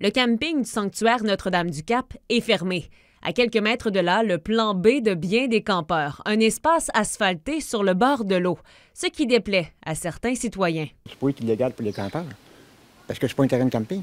le camping du sanctuaire Notre-Dame-du-Cap est fermé. À quelques mètres de là, le plan B de bien des campeurs, un espace asphalté sur le bord de l'eau, ce qui déplaît à certains citoyens. C'est pas illégal pour les campeurs, parce que c'est pas un terrain de camping.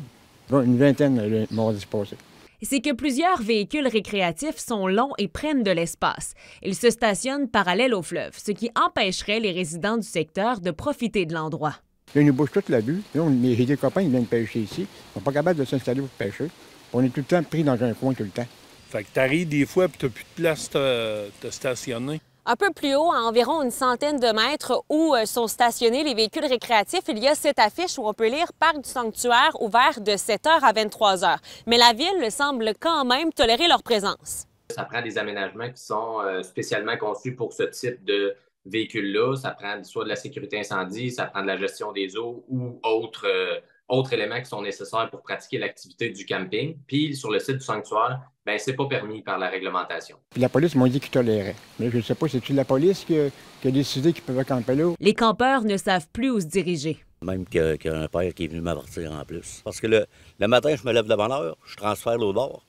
Une vingtaine m'ont disposé. C'est que plusieurs véhicules récréatifs sont longs et prennent de l'espace. Ils se stationnent parallèles au fleuve, ce qui empêcherait les résidents du secteur de profiter de l'endroit. Ils nous bougent toute la vue. J'ai des copains, qui viennent pêcher ici. Ils ne sont pas capables de s'installer pour pêcher. On est tout le temps pris dans un coin, tout le temps. Fait que t'arrives des fois, tu t'as plus de place de te stationner. Un peu plus haut, à environ une centaine de mètres où euh, sont stationnés les véhicules récréatifs, il y a cette affiche où on peut lire Parc du Sanctuaire ouvert de 7h à 23h. Mais la ville semble quand même tolérer leur présence. Ça prend des aménagements qui sont euh, spécialement conçus pour ce type de, Véhicule là ça prend soit de la sécurité incendie, ça prend de la gestion des eaux ou autres euh, éléments qui sont nécessaires pour pratiquer l'activité du camping. Puis sur le site du sanctuaire, ben c'est pas permis par la réglementation. Puis la police m'a dit qu'ils toléraient. Mais je ne sais pas, c'est-tu la police qui a, décidé qu'ils peuvent camper là? Les campeurs ne savent plus où se diriger. Même qu'il y père qui est venu m'avertir en plus. Parce que le, le, matin, je me lève devant l'heure, je transfère l'eau bord,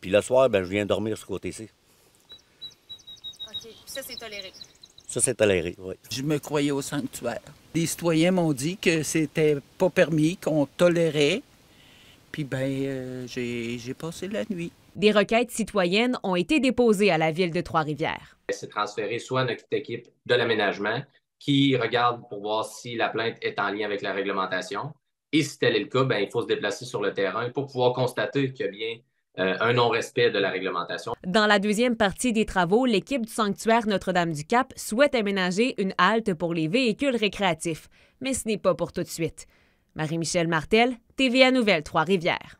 puis le soir, ben, je viens dormir ce côté-ci. OK. ça, c'est toléré. Ça, c'est toléré, oui. Je me croyais au sanctuaire. Les citoyens m'ont dit que c'était pas permis, qu'on tolérait. Puis ben, euh, j'ai passé la nuit. Des requêtes citoyennes ont été déposées à la ville de Trois-Rivières. C'est transféré soit à notre équipe de l'aménagement, qui regarde pour voir si la plainte est en lien avec la réglementation. Et si tel est le cas, ben il faut se déplacer sur le terrain pour pouvoir constater que bien euh, un non-respect de la réglementation. Dans la deuxième partie des travaux, l'équipe du sanctuaire Notre-Dame-du-Cap souhaite aménager une halte pour les véhicules récréatifs, mais ce n'est pas pour tout de suite. Marie-Michel Martel, TVA Nouvelle Trois-Rivières.